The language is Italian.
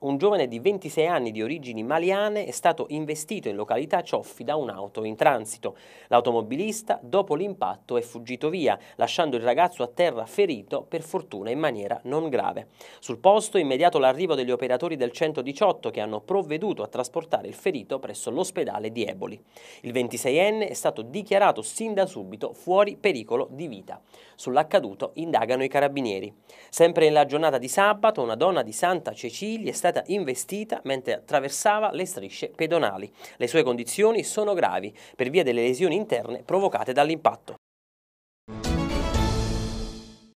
un giovane di 26 anni di origini maliane è stato investito in località Cioffi da un'auto in transito. L'automobilista, dopo l'impatto, è fuggito via, lasciando il ragazzo a terra ferito, per fortuna in maniera non grave. Sul posto è immediato l'arrivo degli operatori del 118 che hanno provveduto a trasportare il ferito presso l'ospedale di Eboli. Il 26enne è stato dichiarato sin da subito fuori pericolo di vita. Sull'accaduto indagano i carabinieri. Sempre nella giornata di sabato, una donna di Santa Cecilia è stata stata investita mentre attraversava le strisce pedonali. Le sue condizioni sono gravi per via delle lesioni interne provocate dall'impatto.